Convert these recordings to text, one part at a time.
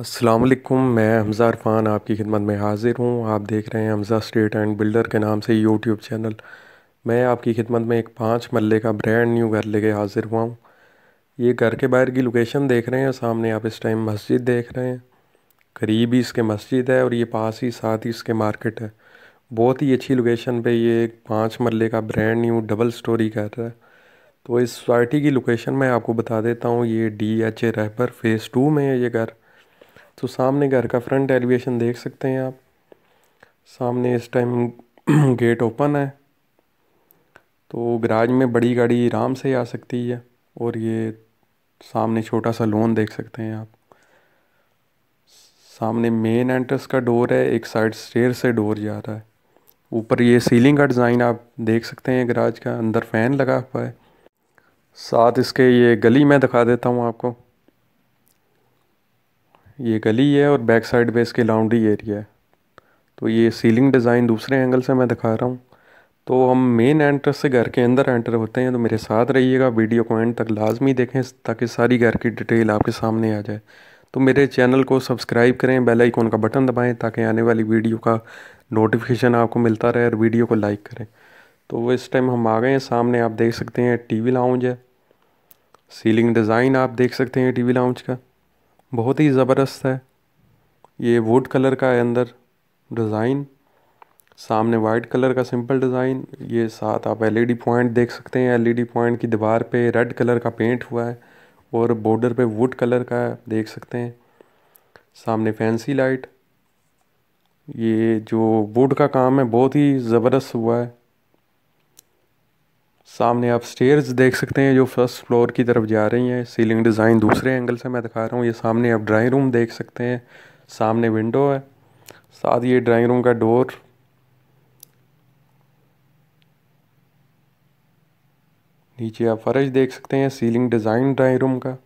असलकुम मैं हमज़ा अरफान आपकी खिदमत में हाज़िर हूँ आप देख रहे हैं हमज़ा स्टेट एंड बिल्डर के नाम से यूट्यूब चैनल मैं आपकी खिदमत में एक पाँच मल्ले का ब्रांड न्यू घर लेके हाज़िर हुआ हूँ ये घर के बाहर की लोकेशन देख रहे हैं सामने आप इस टाइम मस्जिद देख रहे हैं करीब ही इसके मस्जिद है और ये पास ही साथ ही इसके मार्केट है बहुत ही अच्छी लोकेशन पर ये एक पाँच मरले का ब्रांड न्यू डबल स्टोरी घर है तो इस सोसाइटी की लोकेशन मैं आपको बता देता हूँ ये D H A Rahbar phase two में है ये घर तो सामने घर का फ्रंट एलिवेशन देख सकते हैं आप सामने इस टाइम गेट ओपन है तो गराज में बड़ी गाड़ी आराम से आ सकती है और ये सामने छोटा सा लोन देख सकते हैं आप सामने मेन एंट्रेंस का डोर है एक साइड स्टेयर से डोर जा रहा है ऊपर ये सीलिंग का डिज़ाइन आप देख सकते हैं गराज का अंदर फ़ैन लगा हुआ है साथ इसके ये गली मैं दिखा देता हूँ आपको ये गली है और बैक साइड पे इसके लाउंड्री एरिया है तो ये सीलिंग डिज़ाइन दूसरे एंगल से मैं दिखा रहा हूँ तो हम मेन एंट्रेंस से घर के अंदर एंटर होते हैं तो मेरे साथ रहिएगा वीडियो को एंड तक लाजमी देखें ताकि सारी घर की डिटेल आपके सामने आ जाए तो मेरे चैनल को सब्सक्राइब करें बेल आइकॉन का बटन दबाएं ताकि आने वाली वीडियो का नोटिफिकेशन आपको मिलता रहे और वीडियो को लाइक करें तो वो इस टाइम हम आ गए हैं सामने आप देख सकते हैं टीवी लाउंज है सीलिंग डिज़ाइन आप देख सकते हैं टीवी लाउंज का बहुत ही ज़बरदस्त है ये वुड कलर का है अंदर डिज़ाइन सामने वाइट कलर का सिंपल डिज़ाइन ये साथ आप एलईडी पॉइंट e देख सकते हैं एलईडी पॉइंट e की दीवार पे रेड कलर का पेंट हुआ है और बॉर्डर पे वुड कलर का देख सकते हैं सामने फैंसी लाइट ये जो वुड का काम है बहुत ही ज़बरदस्त हुआ है सामने आप स्टेयर्स देख सकते हैं जो फर्स्ट फ्लोर की तरफ जा रही हैं सीलिंग डिज़ाइन दूसरे एंगल से मैं दिखा रहा हूँ ये सामने आप ड्राइंग रूम देख सकते हैं सामने विंडो है साथ ये ड्राइंग रूम का डोर नीचे आप फर्श देख सकते हैं सीलिंग डिज़ाइन ड्राइंग रूम का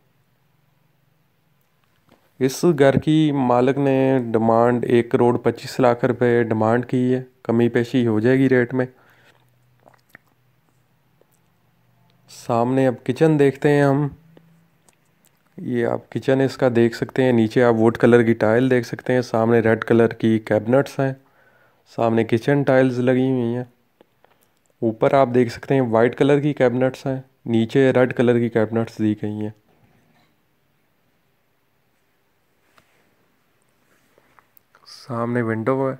इस घर की मालिक ने डिमांड एक करोड़ पच्चीस लाख रुपए डिमांड की है कमी पेशी हो जाएगी रेट में सामने अब किचन देखते हैं हम ये आप किचन इसका देख सकते हैं नीचे आप वुड कलर की टाइल देख सकते हैं सामने रेड कलर की कैबिनेट्स हैं सामने किचन टाइल्स लगी हुई हैं ऊपर आप देख सकते हैं वाइट कलर की कैबिनेट्स हैं नीचे रेड कलर की कैबिनेट्स दी गई हैं सामने विंडो है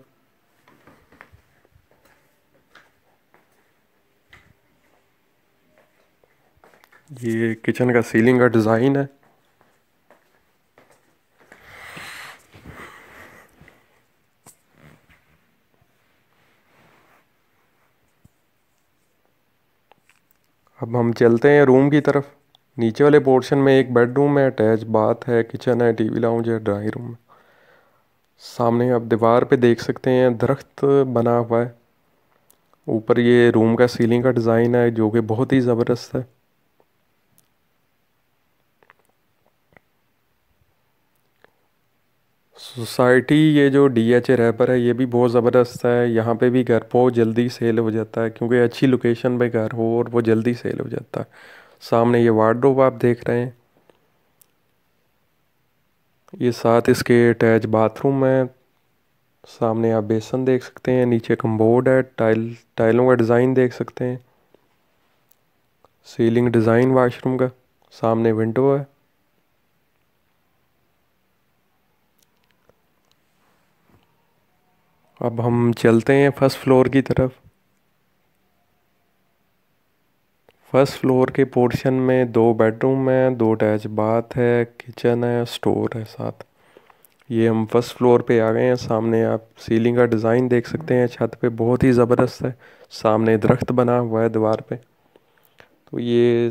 ये किचन का सीलिंग का डिज़ाइन है अब हम चलते हैं रूम की तरफ नीचे वाले पोर्शन में एक बेडरूम है अटैच बाथ है किचन है टीवी लाउंज है ड्राइंग रूम है सामने आप दीवार पे देख सकते हैं दरख्त बना हुआ है ऊपर ये रूम का सीलिंग का डिज़ाइन है जो कि बहुत ही ज़बरदस्त है सोसाइटी ये जो डी एच ए रैपर है ये भी बहुत ज़बरदस्त है यहाँ पे भी घर बहुत जल्दी सेल हो जाता है क्योंकि अच्छी लोकेशन पे घर हो और वो जल्दी सेल हो जाता है सामने ये वार्ड्रोब आप देख रहे हैं ये साथ इसके अटैच बाथरूम है सामने आप बेसन देख सकते हैं नीचे कम्बोर्ड है टाइल टाइलों का डिज़ाइन देख सकते हैं सीलिंग डिज़ाइन वाशरूम का सामने विंडो है अब हम चलते हैं फर्स्ट फ्लोर की तरफ फर्स्ट फ्लोर के पोर्शन में दो बेडरूम है दो अटैच बाथ है किचन है स्टोर है साथ ये हम फर्स्ट फ्लोर पे आ गए हैं सामने आप सीलिंग का डिज़ाइन देख सकते हैं छत पे बहुत ही ज़बरदस्त है सामने दरख्त बना हुआ है दीवार पे तो ये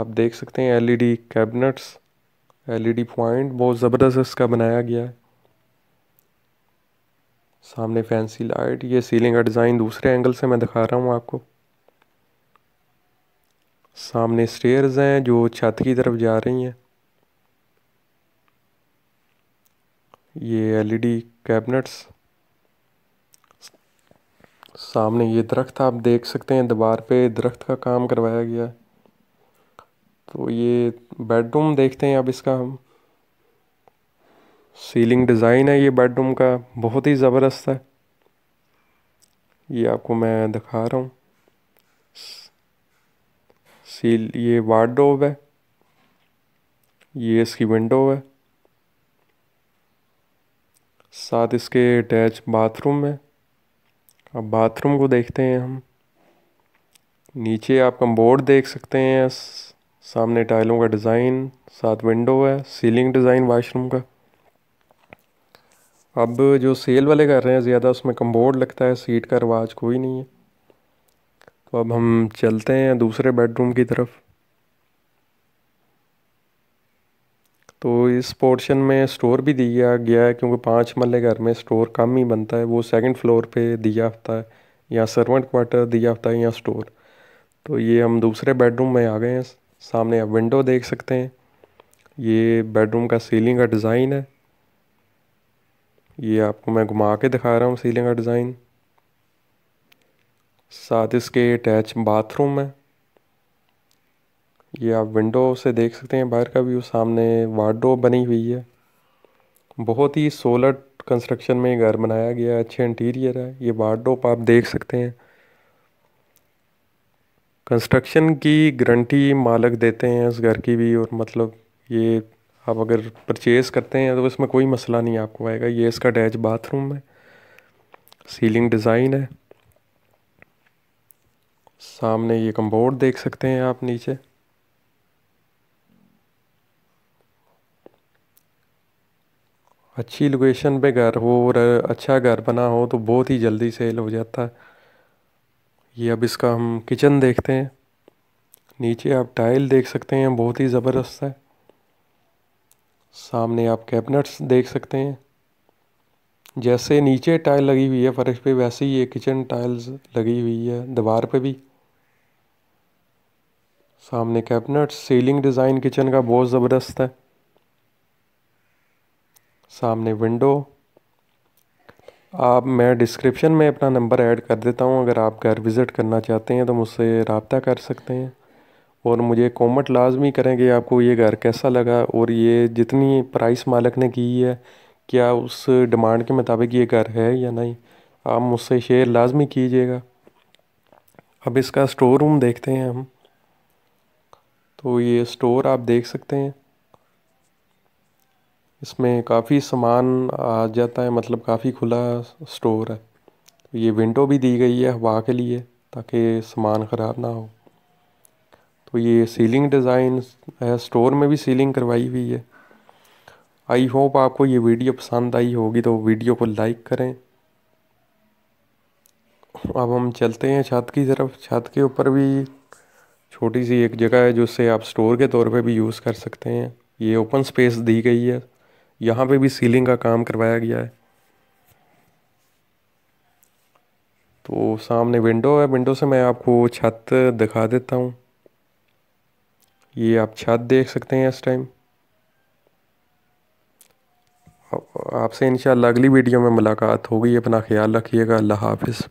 आप देख सकते हैं एलईडी कैबिनेट्स एलईडी पॉइंट बहुत ज़बरदस्त इसका बनाया गया है सामने फैंसी लाइट ये सीलिंग का डिज़ाइन दूसरे एंगल से मैं दिखा रहा हूँ आपको सामने स्टेयर्स हैं जो छत की तरफ जा रही हैं ये एलईडी कैबिनेट्स e सामने ये दरख्त आप देख सकते हैं दीवार पे दरख्त का काम करवाया गया है तो ये बेडरूम देखते हैं अब इसका हम सीलिंग डिज़ाइन है ये बेडरूम का बहुत ही ज़बरदस्त है ये आपको मैं दिखा रहा हूँ सील ये वार्डरोब है ये इसकी विंडो है साथ इसके अटैच बाथरूम है अब बाथरूम को देखते हैं हम नीचे आप बोर्ड देख सकते हैं सामने टाइलों का डिज़ाइन साथ विंडो है सीलिंग डिज़ाइन वाशरूम का अब जो सेल वाले कर रहे हैं ज़्यादा उसमें कम्बोर्ड लगता है सीट का रवाज कोई नहीं है तो अब हम चलते हैं दूसरे बेडरूम की तरफ तो इस पोर्शन में स्टोर भी दिया गया है क्योंकि पाँच मल्ले घर में स्टोर कम ही बनता है वो सेकंड फ्लोर पे दिया होता है या सर्वेंट क्वार्टर दिया होता है या स्टोर तो ये हम दूसरे बेडरूम में आ गए हैं सामने आप विंडो देख सकते हैं ये बेडरूम का सीलिंग का डिज़ाइन है ये आपको मैं घुमा के दिखा रहा हूँ सीलिंग का डिज़ाइन साथ इसके अटैच बाथरूम है ये आप विंडो से देख सकते हैं बाहर का व्यू सामने वार्डो बनी हुई है बहुत ही सोलर कंस्ट्रक्शन में घर बनाया गया अच्छे इंटीरियर है ये वार्ड्रोप आप देख सकते हैं कंस्ट्रक्शन की गारंटी मालक देते हैं इस घर की भी और मतलब ये आप अगर परचेज़ करते हैं तो इसमें कोई मसला नहीं आपको आएगा ये इसका अटैच बाथरूम है सीलिंग डिज़ाइन है सामने ये कम्बोर्ड देख सकते हैं आप नीचे अच्छी लोकेशन पे घर हो और अच्छा घर बना हो तो बहुत ही जल्दी सेल हो जाता है ये अब इसका हम किचन देखते हैं नीचे आप टाइल देख सकते हैं बहुत ही ज़बरदस्त है सामने आप कैबिनेट्स देख सकते हैं जैसे नीचे टाइल लगी हुई है फर्श पे वैसे ही ये किचन टाइल्स लगी हुई है दीवार पे भी सामने कैबिनेट्स सीलिंग डिज़ाइन किचन का बहुत ज़बरदस्त है सामने विंडो आप मैं डिस्क्रिप्शन में अपना नंबर ऐड कर देता हूँ अगर आप घर विज़िट करना चाहते हैं तो मुझसे रबता कर सकते हैं और मुझे कॉमेंट लाजमी करें कि आपको ये घर कैसा लगा और ये जितनी प्राइस मालक ने की है क्या उस डिमांड के मुताबिक ये घर है या नहीं आप मुझसे शेयर लाजमी कीजिएगा अब इसका स्टोर रूम देखते हैं हम तो ये स्टोर आप देख सकते हैं इसमें काफ़ी सामान आ जाता है मतलब काफ़ी खुला स्टोर है ये विंडो भी दी गई है हवा के लिए ताकि सामान ख़राब ना हो तो ये सीलिंग डिज़ाइन है स्टोर में भी सीलिंग करवाई हुई है आई होप आपको ये वीडियो पसंद आई होगी तो वीडियो को लाइक करें अब हम चलते हैं छत की तरफ छत के ऊपर भी छोटी सी एक जगह है जिससे आप स्टोर के तौर पे भी यूज़ कर सकते हैं ये ओपन स्पेस दी गई है यहाँ पे भी सीलिंग का काम करवाया गया है तो सामने विंडो है विंडो से मैं आपको छत दिखा देता हूँ ये आप छत देख सकते हैं इस टाइम आपसे इंशाल्लाह अगली वीडियो में मुलाकात होगी अपना ख्याल रखिएगा अल्लाह हाफिज़